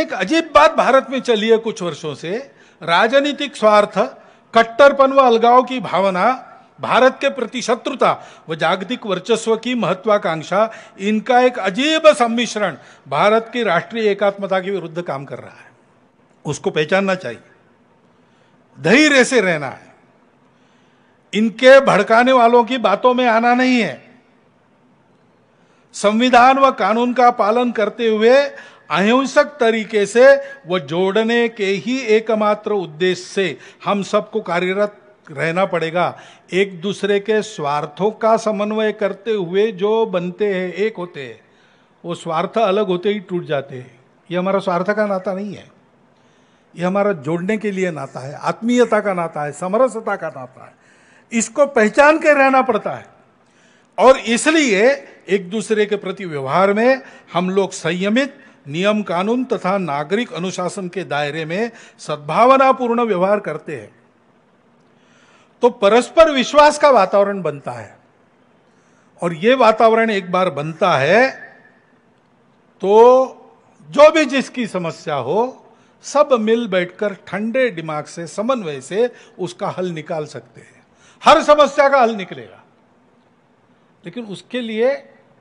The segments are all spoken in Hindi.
एक अजीब बात भारत में चली है कुछ वर्षों से राजनीतिक स्वार्थ कट्टरपन व अलगाव की भावना भारत के प्रति शत्रुता व जागतिक वर्चस्व की महत्वाकांक्षा इनका एक अजीब सम्मिश्रण भारत की राष्ट्रीय एकात्मता के विरुद्ध काम कर रहा है उसको पहचानना चाहिए धैर्य से रहना है इनके भड़काने वालों की बातों में आना नहीं है संविधान व कानून का पालन करते हुए अहिंसक तरीके से वह जोड़ने के ही एकमात्र उद्देश्य से हम सबको कार्यरत रहना पड़ेगा एक दूसरे के स्वार्थों का समन्वय करते हुए जो बनते हैं एक होते हैं वो स्वार्थ अलग होते ही टूट जाते हैं ये हमारा स्वार्थ का नाता नहीं है ये हमारा जोड़ने के लिए नाता है आत्मीयता का नाता है समरसता का नाता है इसको पहचान के रहना पड़ता है और इसलिए एक दूसरे के प्रति व्यवहार में हम लोग संयमित नियम कानून तथा नागरिक अनुशासन के दायरे में सद्भावनापूर्ण व्यवहार करते हैं तो परस्पर विश्वास का वातावरण बनता है और ये वातावरण एक बार बनता है तो जो भी जिसकी समस्या हो सब मिल बैठकर ठंडे दिमाग से समन्वय से उसका हल निकाल सकते हैं हर समस्या का हल निकलेगा लेकिन उसके लिए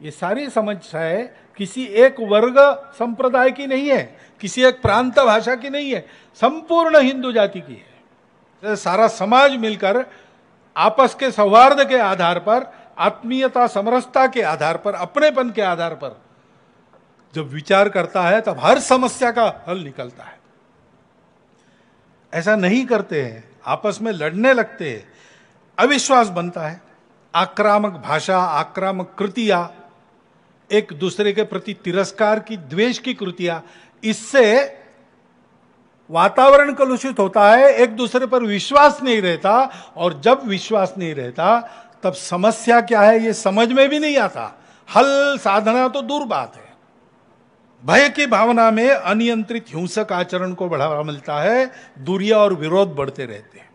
ये सारी समस्याएं किसी एक वर्ग संप्रदाय की नहीं है किसी एक प्रांत भाषा की नहीं है संपूर्ण हिंदू जाति की है तो सारा समाज मिलकर आपस के सौहार्द के आधार पर आत्मीयता समरसता के आधार पर अपनेपन के आधार पर जब विचार करता है तब हर समस्या का हल निकलता है ऐसा नहीं करते हैं आपस में लड़ने लगते हैं अविश्वास बनता है आक्रामक भाषा आक्रामक कृतियां एक दूसरे के प्रति तिरस्कार की द्वेष की कृतियां इससे वातावरण कलुषित होता है एक दूसरे पर विश्वास नहीं रहता और जब विश्वास नहीं रहता तब समस्या क्या है ये समझ में भी नहीं आता हल साधना तो दूर बात है भय की भावना में अनियंत्रित हिंसक आचरण को बढ़ावा मिलता है दूरिया और विरोध बढ़ते रहते हैं